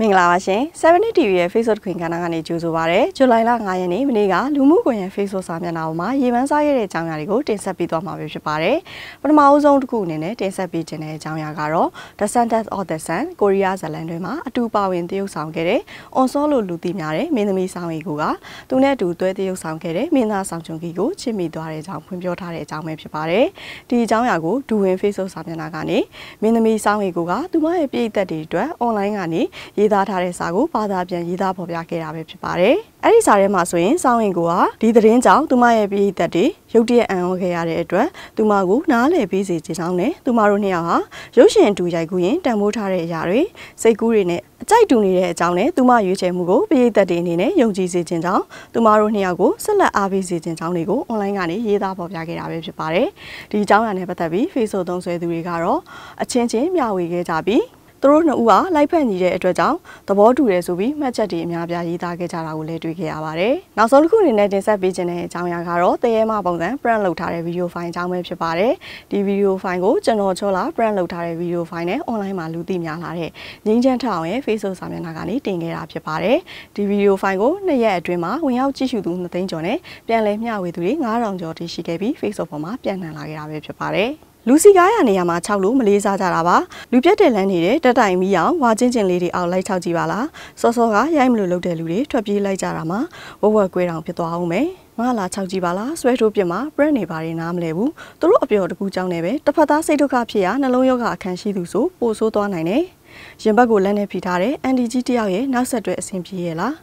မင်္ဂလာပါရှင်7 TV ရဲ့ Facebook ခွင်ကဏ္ဍကနေကြိုဆိုပါရစေ။ဇူလိုင်လ9ရက်နေ့မနေ့ကလူမှုကွန်ရက် Facebook စာမျက်နှာပေါ်မှာရေပန်းစားရတဲ့အကြောင်းအရာတွေကိုတင်ဆက်ပေးသွားမှာဖြစ်ပါတယ်။ပထမအဆုံးတစ်ခုအနေနဲ့တင်ဆက်ပေးခြင်းတဲ့အကြောင်းအရာကတော့ The Sentence of the Sun ကိုရီးယားဇာတ်လမ်းတွင်မှာအတူပါဝင်သရုပ်ဆောင်ခဲ့တဲ့ Onso လို့လူသိများတဲ့မင်းသမီးဆောင်ရီကိုကသူနဲ့အတူတွဲသရုပ်ဆောင်ခဲ့တဲ့မင်းသားဆောင်ချုံကီကိုချစ်မိသွားတဲ့အကြောင်းဖွင့်ပြောထားတဲ့အကြောင်းပဲဖြစ်ပါတယ်။ဒီအကြောင်းအရာကိုဒူဝင် Facebook စာမျက်နှာကနေမင်းသမီးဆောင်ရီကိုကသူမရဲ့ပြည်သက်တွေအတွက် online ကနေရေးသားထားတဲ့စာကိုဘာသာပြန်ရေးသားဖော်ပြခဲ့တာပဲဖြစ်ပါတယ်။အဲ့ဒီစာထဲမှာဆိုရင်စောင်းဝင်ကိုကဒီသတင်းကြောင့်သူမရဲ့ပြည်သက်တွေရုတ်တရက်အံ့ဩခဲ့ရတဲ့အတွက်သူမကိုနားလည်ပေးစေချင်ကြောင်းနဲ့သူမတို့နှစ်ယောက်ဟာရုပ်ရှင်အတူရိုက်ကူးရင်တန်ဖိုးထားတဲ့အရာတွေစိတ်ကူးတွေနဲ့အကြိုက်တူနေတဲ့အကြောင်းနဲ့သူမရွေးချယ်မှုကိုပြည်သက်တွေအနေနဲ့ယုံကြည်စေချင်ကြောင်းသူမတို့နှစ်ယောက်ကိုဆက်လက် အားပေးစေချင်ကြောင်းတွေကိုအွန်လိုင်းကနေရေးသားဖော်ပြခဲ့တာပဲဖြစ်ပါတယ်။ဒီအကြောင်းအရာနဲ့ပတ်သက်ပြီး Facebook သုံးဆွဲသူတွေကတော့အချင်းချင်းမျှဝေခဲ့ကြပြီးသူတို့နှစ်ဦးဟာလိုက်ဖက်ညီတဲ့အတွက်ကြောင့်သဘောတူတယ်ဆိုပြီးမှတ်ချက်တွေအများပြားရေးသားခဲ့ကြတာကိုလည်းတွေ့ခဲ့ရပါတယ်။နောက်ဆုံးတစ်ခုအနေနဲ့တင်ဆက်ပေးခြင်းတဲ့အကြောင်းအရာကတော့တရေမပုံစံ brand လုပ်ထားတဲ့ video file အကြောင်းပဲဖြစ်ပါတယ်။ဒီ video file ကိုကျွန်တော်ချောလာ brand လုပ်ထားတဲ့ video file နဲ့ online မှာလူသိများလာတဲ့ငင်းချမ်းထအောင်ရဲ့ Facebook စာမျက်နှာကနေတင်ခဲ့တာဖြစ်ပါတယ်။ဒီ video file ကိုနှစ်ရက်အတွင်းမှာဝင်ရောက်ကြည့်ရှုသူ2သိန်းကျော်နဲ့ပြန်လည်မျှဝေသူတွေ9000ကျော်တိရှိခဲ့ပြီး Facebook ပေါ်မှာပြန့်နှံ့လာခဲ့တာပဲဖြစ်ပါတယ်။လူစီကားရနေရာမှာခြောက်လို့မလေးစားကြတာပါလူပြက်တဲ့လမ်းနေတဲ့တက်တိုင်မီအောင်ဝါချင်းချင်းလေးတွေအောင်လိုက်ခြောက်ကြည့်ပါလားစောစောကရိုက်မလို့လုပ်တဲ့လူတွေထွက်ပြေးလိုက်ကြတာမှာဝက်ဝက်ကွဲတောင်ဖြစ်သွားအောင်မယ်ငါလာ၆ကြည်ပါလားဆွဲထိုးပြစ်မှာ brand နေပါတယ်နားမလဲဘူးသူတို့အပြော်တကူကြောင်းနေပဲတစ်ဖက်သားစိတ်ဒုက္ခဖြစ်ရနှလုံးရောဂါအခန်းရှိသူဆိုပိုဆိုးသွားနိုင်တယ်ရင်ဘတ်ကိုလက်နဲ့ဖိထားတဲ့အန်တီကြီးတယောက်ရဲ့နောက်ဆက်တွဲအဆင်ပြေရဲ့လား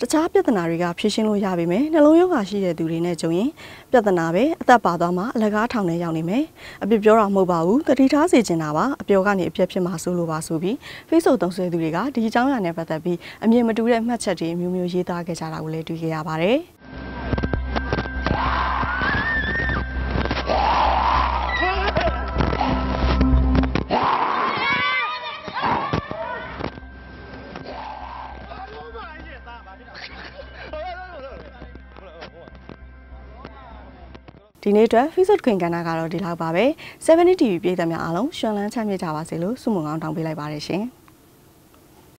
တခြားပြဿနာတွေကဖြေရှင်းလို့ရပါမယ်နှလုံးရောဂါရှိတဲ့သူတွေနဲ့ကြုံရင်ပြဿနာပဲအသက်ပါသွားမှအလကားထောင်ထဲရောက်နေမယ်အပြစ်ပြောတာမဟုတ်ပါဘူးတတိထားစေချင်တာပါအပျော်ကနေအပြစ်ဖြစ်မှာဆိုလိုပါဆိုပြီး Facebook သုံးဆွဲသူတွေကဒီအကြောင်းအရာနဲ့ပတ်သက်ပြီးအမြင်မတူတဲ့မှတ်ချက်တွေမျိုးမျိုးရေးသားခဲ့ကြတာကိုလည်းတွေ့ခဲ့ရပါတယ်ဒီနေ့အတွက် Facebook ခွင်ကဏ္ဍကတော့ဒီလောက်ပါပဲ70 TV ပြည်သက်များအားလုံးရှင်လန်းချမ်းမြေ့ကြပါစေလို့ဆုမွန်ကောင်းတောင်းပေးလိုက်ပါတယ်ရှင်။